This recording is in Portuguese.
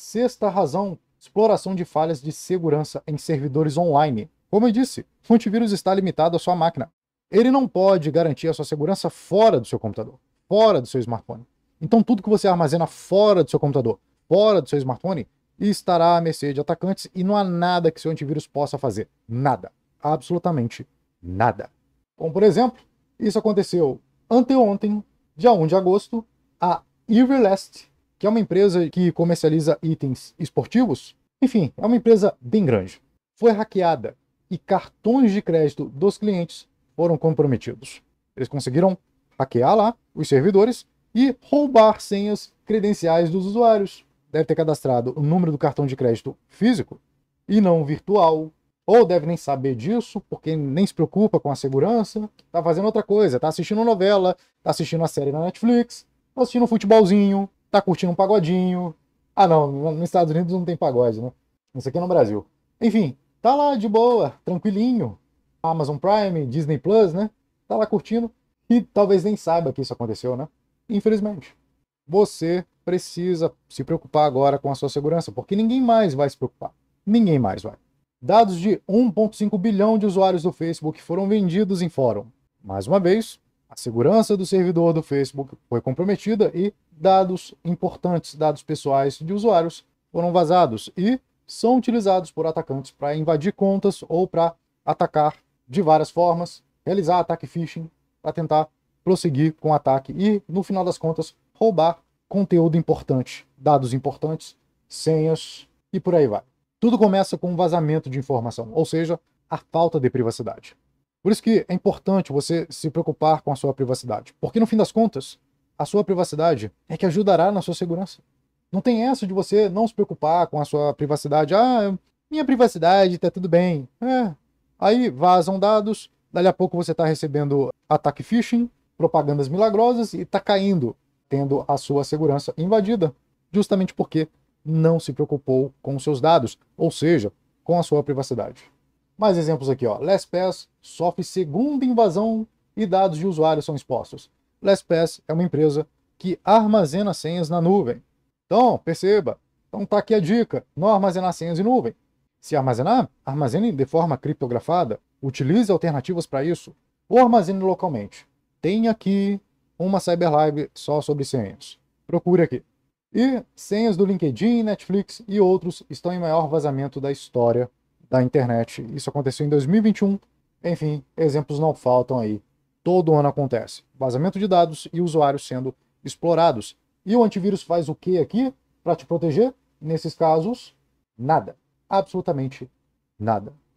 Sexta razão: exploração de falhas de segurança em servidores online. Como eu disse, o antivírus está limitado à sua máquina. Ele não pode garantir a sua segurança fora do seu computador, fora do seu smartphone. Então, tudo que você armazena fora do seu computador, fora do seu smartphone, estará à mercê de atacantes e não há nada que seu antivírus possa fazer. Nada. Absolutamente nada. Como, por exemplo, isso aconteceu anteontem, dia 1 de agosto, a Everlast que é uma empresa que comercializa itens esportivos. Enfim, é uma empresa bem grande. Foi hackeada e cartões de crédito dos clientes foram comprometidos. Eles conseguiram hackear lá os servidores e roubar senhas credenciais dos usuários. Deve ter cadastrado o número do cartão de crédito físico e não virtual. Ou deve nem saber disso, porque nem se preocupa com a segurança. Tá fazendo outra coisa, tá assistindo novela, tá assistindo a série na Netflix, tá assistindo um futebolzinho, tá curtindo um pagodinho. Ah, não, nos Estados Unidos não tem pagode, né? Isso aqui é no Brasil. Enfim, tá lá de boa, tranquilinho. Amazon Prime, Disney Plus, né? Tá lá curtindo e talvez nem saiba que isso aconteceu, né? Infelizmente. Você precisa se preocupar agora com a sua segurança, porque ninguém mais vai se preocupar. Ninguém mais vai. Dados de 1,5 bilhão de usuários do Facebook foram vendidos em fórum. Mais uma vez, a segurança do servidor do Facebook foi comprometida e dados importantes, dados pessoais de usuários, foram vazados e são utilizados por atacantes para invadir contas ou para atacar de várias formas, realizar ataque phishing para tentar prosseguir com o ataque e, no final das contas, roubar conteúdo importante, dados importantes, senhas e por aí vai. Tudo começa com um vazamento de informação, ou seja, a falta de privacidade. Por isso que é importante você se preocupar com a sua privacidade, porque no fim das contas, a sua privacidade é que ajudará na sua segurança. Não tem essa de você não se preocupar com a sua privacidade. Ah, minha privacidade tá tudo bem. É. Aí vazam dados, dali a pouco você está recebendo ataque phishing, propagandas milagrosas e está caindo, tendo a sua segurança invadida, justamente porque não se preocupou com os seus dados, ou seja, com a sua privacidade. Mais exemplos aqui, ó. LastPass sofre segunda invasão e dados de usuários são expostos. LastPass é uma empresa que armazena senhas na nuvem. Então, perceba. Então tá aqui a dica: não armazenar senhas em nuvem. Se armazenar, armazene de forma criptografada. Utilize alternativas para isso. Ou armazene localmente. Tem aqui uma Cyberlive só sobre senhas. Procure aqui. E senhas do LinkedIn, Netflix e outros estão em maior vazamento da história da internet. Isso aconteceu em 2021. Enfim, exemplos não faltam aí. Todo ano acontece. Vazamento de dados e usuários sendo explorados. E o antivírus faz o que aqui para te proteger? Nesses casos, nada. Absolutamente nada.